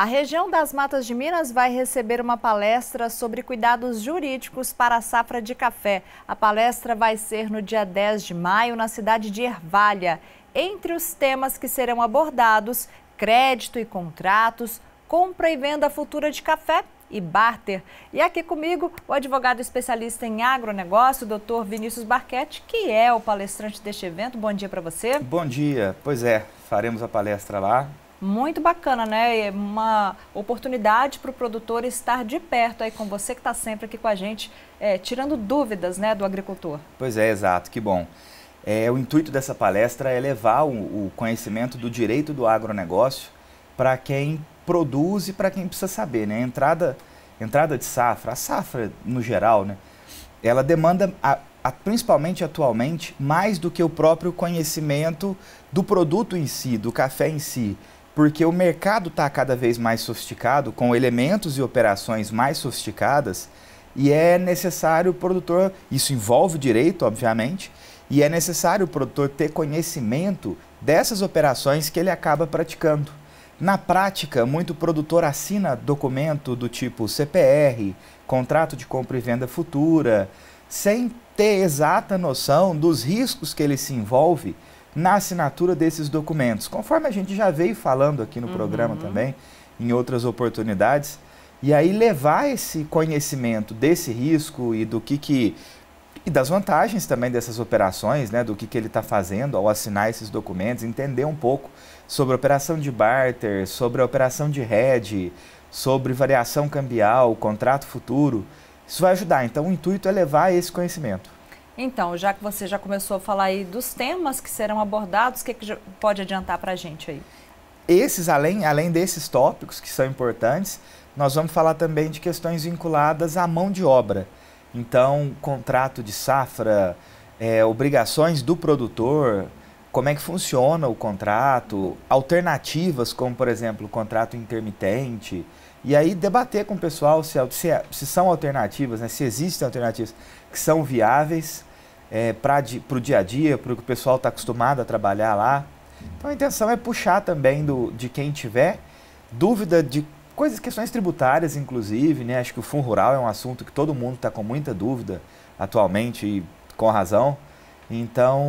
A região das Matas de Minas vai receber uma palestra sobre cuidados jurídicos para a safra de café. A palestra vai ser no dia 10 de maio, na cidade de Ervalha. Entre os temas que serão abordados, crédito e contratos, compra e venda futura de café e barter. E aqui comigo, o advogado especialista em agronegócio, doutor Vinícius Barquete, que é o palestrante deste evento. Bom dia para você. Bom dia. Pois é, faremos a palestra lá. Muito bacana, né? É uma oportunidade para o produtor estar de perto aí com você que está sempre aqui com a gente, é, tirando dúvidas né, do agricultor. Pois é, exato, que bom. É, o intuito dessa palestra é levar o, o conhecimento do direito do agronegócio para quem produz e para quem precisa saber, né? Entrada, entrada de safra, a safra no geral, né? Ela demanda, a, a, principalmente atualmente, mais do que o próprio conhecimento do produto em si, do café em si porque o mercado está cada vez mais sofisticado, com elementos e operações mais sofisticadas, e é necessário o produtor, isso envolve direito, obviamente, e é necessário o produtor ter conhecimento dessas operações que ele acaba praticando. Na prática, muito produtor assina documento do tipo CPR, contrato de compra e venda futura, sem ter exata noção dos riscos que ele se envolve na assinatura desses documentos, conforme a gente já veio falando aqui no uhum. programa também, em outras oportunidades, e aí levar esse conhecimento desse risco e do que, que e das vantagens também dessas operações, né, do que, que ele está fazendo ao assinar esses documentos, entender um pouco sobre a operação de barter, sobre a operação de hedge, sobre variação cambial, contrato futuro. Isso vai ajudar. Então, o intuito é levar esse conhecimento. Então, já que você já começou a falar aí dos temas que serão abordados, o que, que pode adiantar para a gente aí? Esses, além, além desses tópicos que são importantes, nós vamos falar também de questões vinculadas à mão de obra. Então, contrato de safra, é, obrigações do produtor, como é que funciona o contrato, alternativas como, por exemplo, o contrato intermitente, e aí debater com o pessoal se, se, se são alternativas, né, se existem alternativas que são viáveis é, para o dia a dia, para o que o pessoal está acostumado a trabalhar lá. Então a intenção é puxar também do, de quem tiver dúvida de coisas, questões tributárias, inclusive, né? Acho que o fundo rural é um assunto que todo mundo está com muita dúvida atualmente e com razão. Então,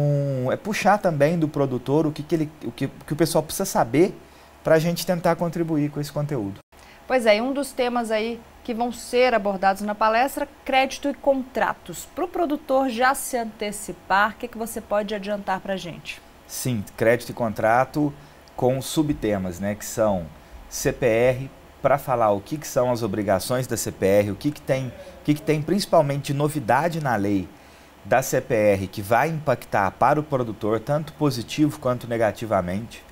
é puxar também do produtor o que, que, ele, o, que, que o pessoal precisa saber para a gente tentar contribuir com esse conteúdo. Pois é, e um dos temas aí que vão ser abordados na palestra, crédito e contratos. Para o produtor já se antecipar, o que, que você pode adiantar para a gente? Sim, crédito e contrato com subtemas, né, que são CPR, para falar o que, que, são as obrigações da CPR, o que, que, tem, o que, que tem principalmente novidade na lei da CPR que vai impactar para o produtor, tanto positivo quanto negativamente.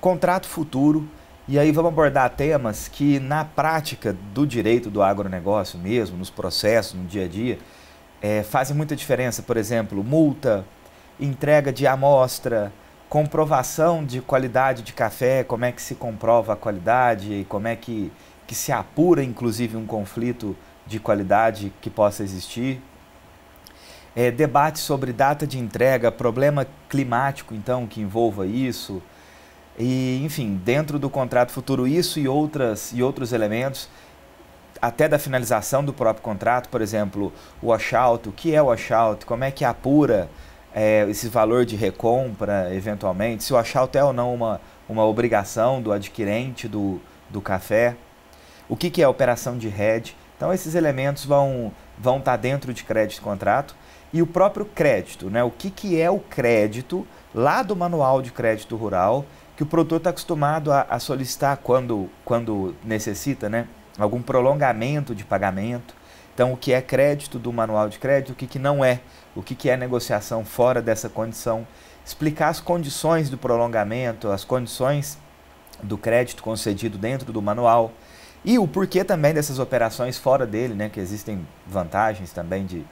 Contrato futuro, e aí vamos abordar temas que na prática do direito do agronegócio mesmo, nos processos, no dia a dia, é, fazem muita diferença. Por exemplo, multa, entrega de amostra, comprovação de qualidade de café, como é que se comprova a qualidade e como é que, que se apura, inclusive, um conflito de qualidade que possa existir. É, debate sobre data de entrega, problema climático, então, que envolva isso. E, enfim, dentro do contrato futuro, isso e, outras, e outros elementos, até da finalização do próprio contrato, por exemplo, o washout, o que é o washout, como é que apura é, esse valor de recompra, eventualmente, se o washout é ou não uma, uma obrigação do adquirente do, do café, o que, que é a operação de hedge. Então, esses elementos vão vão estar tá dentro de crédito contrato e o próprio crédito, né? O que, que é o crédito lá do Manual de Crédito Rural que o produtor está acostumado a, a, solicitar quando, quando necessita, né? Algum prolongamento de pagamento. Então, o que é crédito do manual de crédito, o que, que não é, o que, que é negociação fora dessa condição, explicar as condições do prolongamento, as condições do crédito concedido dentro do manual e o porquê também dessas operações fora dele, né? Que existem vantagens também de,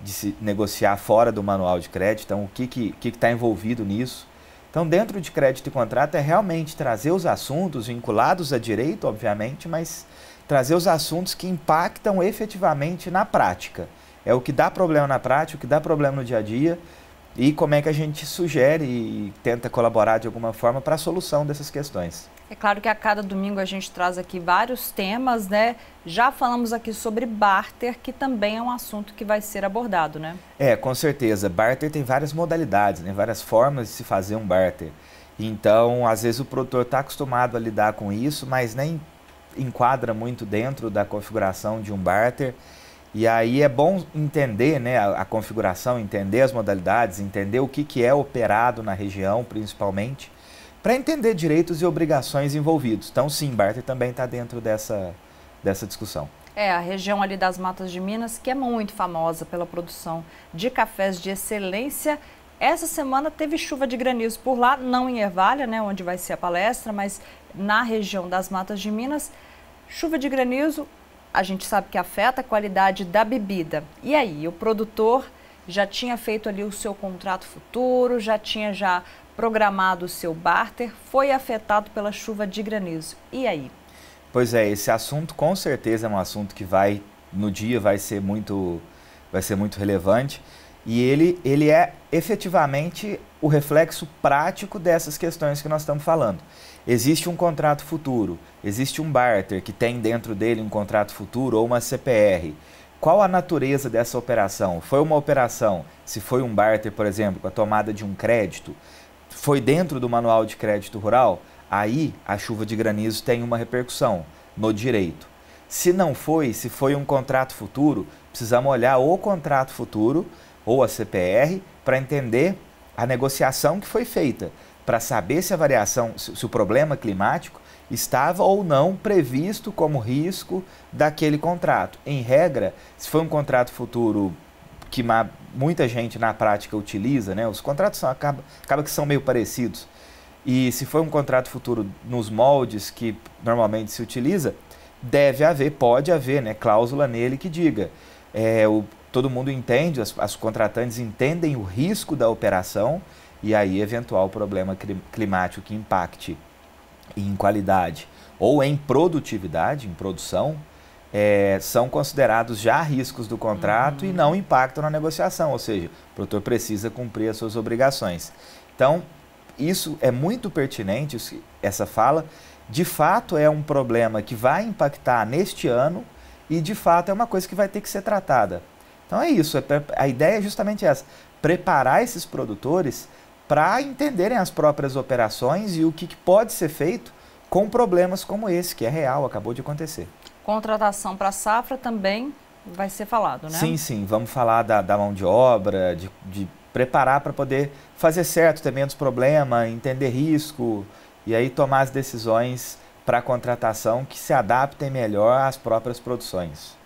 de se negociar fora do manual de crédito. Então, o que está que, que, que tá envolvido nisso? Então, dentro de crédito e contrato, é realmente trazer os assuntos vinculados a direito, obviamente, mas trazer os assuntos que impactam efetivamente na prática. É o que dá problema na prática, o que dá problema no dia a dia e como é que a gente sugere e tenta colaborar de alguma forma para a solução dessas questões. É claro que a cada domingo a gente traz aqui vários temas, né? Já falamos aqui sobre barter, que também é um assunto que vai ser abordado, né? É, com certeza. Barter tem várias modalidades, né? Várias formas de se fazer um barter. Então, às vezes o produtor está acostumado a lidar com isso, mas nem enquadra muito dentro da configuração de um barter. E aí é bom entender né, a, a configuração, entender as modalidades, entender o que, que é operado na região, principalmente para entender direitos e obrigações envolvidos. Então, sim, Barter também está dentro dessa, dessa discussão. É, a região ali das Matas de Minas, que é muito famosa pela produção de cafés de excelência. Essa semana teve chuva de granizo por lá, não em Ervalha, né, onde vai ser a palestra, mas na região das Matas de Minas. Chuva de granizo, a gente sabe que afeta a qualidade da bebida. E aí, o produtor já tinha feito ali o seu contrato futuro, já tinha já programado o seu barter, foi afetado pela chuva de granizo. E aí? Pois é, esse assunto com certeza é um assunto que vai no dia vai ser muito vai ser muito relevante e ele ele é efetivamente o reflexo prático dessas questões que nós estamos falando. Existe um contrato futuro, existe um barter que tem dentro dele um contrato futuro ou uma CPR. Qual a natureza dessa operação? Foi uma operação, se foi um barter, por exemplo, com a tomada de um crédito, foi dentro do manual de crédito rural, aí a chuva de granizo tem uma repercussão no direito. Se não foi, se foi um contrato futuro, precisamos olhar o contrato futuro ou a CPR para entender a negociação que foi feita, para saber se a variação, se o problema climático estava ou não previsto como risco daquele contrato. Em regra, se foi um contrato futuro que muita gente na prática utiliza, né? Os contratos são, acaba, acaba que são meio parecidos. E se for um contrato futuro nos moldes que normalmente se utiliza, deve haver, pode haver, né, cláusula nele que diga. É, o, todo mundo entende, as, as contratantes entendem o risco da operação e aí eventual problema climático que impacte em qualidade ou em produtividade, em produção, é, são considerados já riscos do contrato uhum. e não impactam na negociação, ou seja, o produtor precisa cumprir as suas obrigações. Então, isso é muito pertinente, essa fala. De fato, é um problema que vai impactar neste ano e, de fato, é uma coisa que vai ter que ser tratada. Então, é isso. É a ideia é justamente essa: preparar esses produtores para entenderem as próprias operações e o que pode ser feito com problemas como esse, que é real, acabou de acontecer contratação para a safra também vai ser falado, né? Sim, sim. Vamos falar da, da mão de obra, de, de preparar para poder fazer certo ter menos problema, entender risco e aí tomar as decisões para a contratação que se adaptem melhor às próprias produções.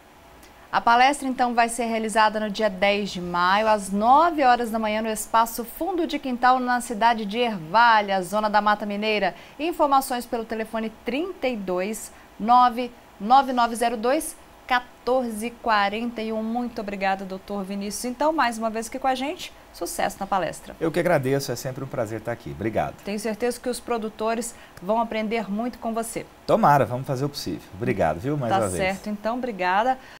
A palestra, então, vai ser realizada no dia 10 de maio, às 9 horas da manhã, no Espaço Fundo de Quintal, na cidade de Ervalha, zona da Mata Mineira. Informações pelo telefone 32 9 9902 1441. Muito obrigada, doutor Vinícius. Então, mais uma vez aqui com a gente, sucesso na palestra. Eu que agradeço, é sempre um prazer estar aqui. Obrigado. Tenho certeza que os produtores vão aprender muito com você. Tomara, vamos fazer o possível. Obrigado, viu, mais tá uma certo. vez. Tá certo, então, obrigada.